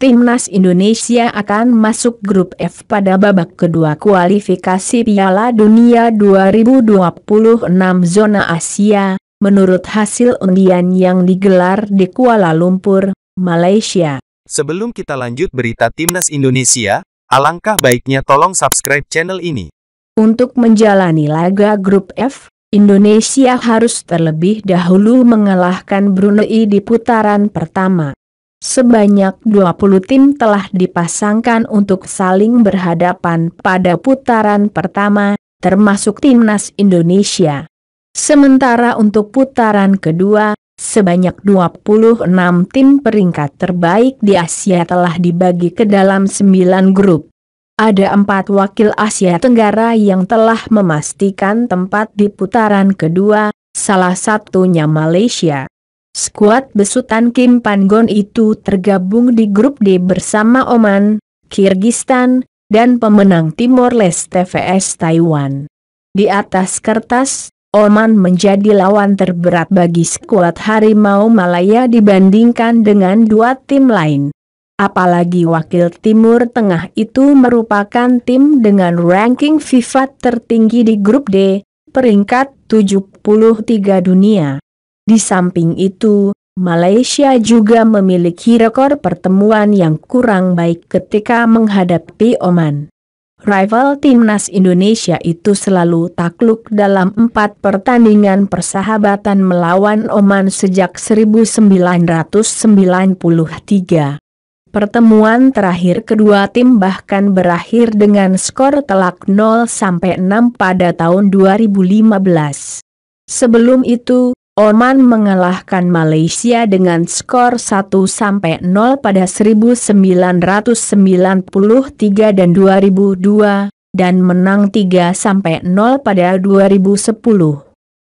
Timnas Indonesia akan masuk grup F pada babak kedua kualifikasi Piala Dunia 2026 zona Asia, menurut hasil undian yang digelar di Kuala Lumpur, Malaysia. Sebelum kita lanjut berita Timnas Indonesia, alangkah baiknya tolong subscribe channel ini. Untuk menjalani laga grup F, Indonesia harus terlebih dahulu mengalahkan Brunei di putaran pertama. Sebanyak 20 tim telah dipasangkan untuk saling berhadapan pada putaran pertama, termasuk timnas Indonesia. Sementara untuk putaran kedua, sebanyak 26 tim peringkat terbaik di Asia telah dibagi ke dalam 9 grup. Ada empat wakil Asia Tenggara yang telah memastikan tempat di putaran kedua, salah satunya Malaysia. Skuad besutan Kim Pangon itu tergabung di grup D bersama Oman, Kyrgyzstan, dan pemenang Timor Leste VS Taiwan. Di atas kertas, Oman menjadi lawan terberat bagi skuad Harimau Malaya dibandingkan dengan dua tim lain. Apalagi wakil Timur Tengah itu merupakan tim dengan ranking FIFA tertinggi di grup D, peringkat 73 dunia. Di samping itu, Malaysia juga memiliki rekor pertemuan yang kurang baik ketika menghadapi Oman. Rival timnas Indonesia itu selalu takluk dalam empat pertandingan persahabatan melawan Oman sejak 1993. Pertemuan terakhir kedua tim bahkan berakhir dengan skor telak 0-6 pada tahun 2015. Sebelum itu, Oman mengalahkan Malaysia dengan skor 1-0 pada 1993 dan 2002, dan menang 3-0 pada 2010.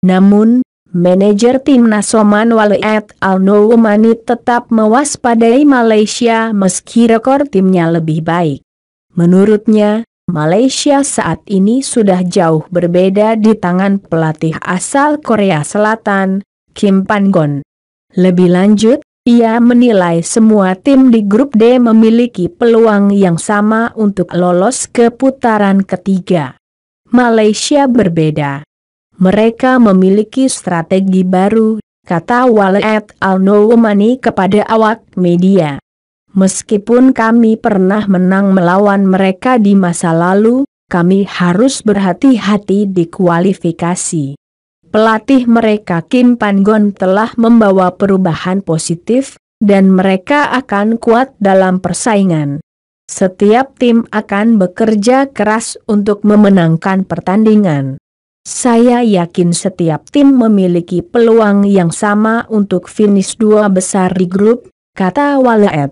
Namun, manajer timnas Oman Waliat Al-Noumani tetap mewaspadai Malaysia meski rekor timnya lebih baik. Menurutnya, Malaysia saat ini sudah jauh berbeda di tangan pelatih asal Korea Selatan, Kim pan Lebih lanjut, ia menilai semua tim di grup D memiliki peluang yang sama untuk lolos ke putaran ketiga. Malaysia berbeda. Mereka memiliki strategi baru, kata Walet Al-Nowmani kepada awak media. Meskipun kami pernah menang melawan mereka di masa lalu, kami harus berhati-hati di kualifikasi. Pelatih mereka Kim pan telah membawa perubahan positif, dan mereka akan kuat dalam persaingan. Setiap tim akan bekerja keras untuk memenangkan pertandingan. Saya yakin setiap tim memiliki peluang yang sama untuk finish dua besar di grup, kata Walaet.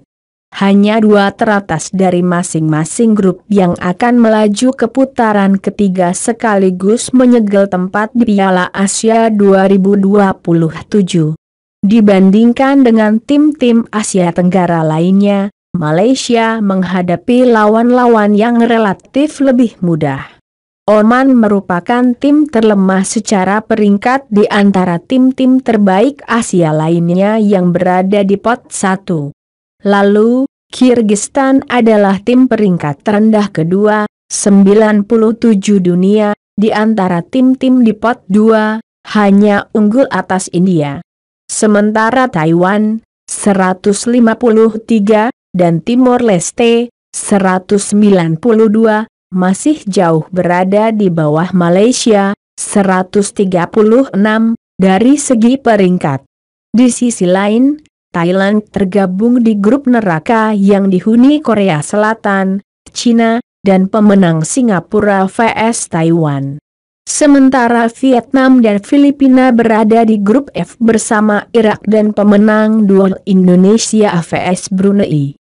Hanya dua teratas dari masing-masing grup yang akan melaju ke putaran ketiga sekaligus menyegel tempat di Piala Asia 2027. Dibandingkan dengan tim-tim Asia Tenggara lainnya, Malaysia menghadapi lawan-lawan yang relatif lebih mudah. Oman merupakan tim terlemah secara peringkat di antara tim-tim terbaik Asia lainnya yang berada di pot 1. Lalu, Kyrgyzstan adalah tim peringkat terendah kedua, 97 dunia, di antara tim-tim di pot 2, hanya unggul atas India. Sementara Taiwan, 153, dan Timor Leste, 192, masih jauh berada di bawah Malaysia, 136, dari segi peringkat. Di sisi lain, Thailand tergabung di grup neraka yang dihuni Korea Selatan, China dan pemenang Singapura vs Taiwan. Sementara Vietnam dan Filipina berada di grup F bersama Irak dan pemenang duel Indonesia vs Brunei.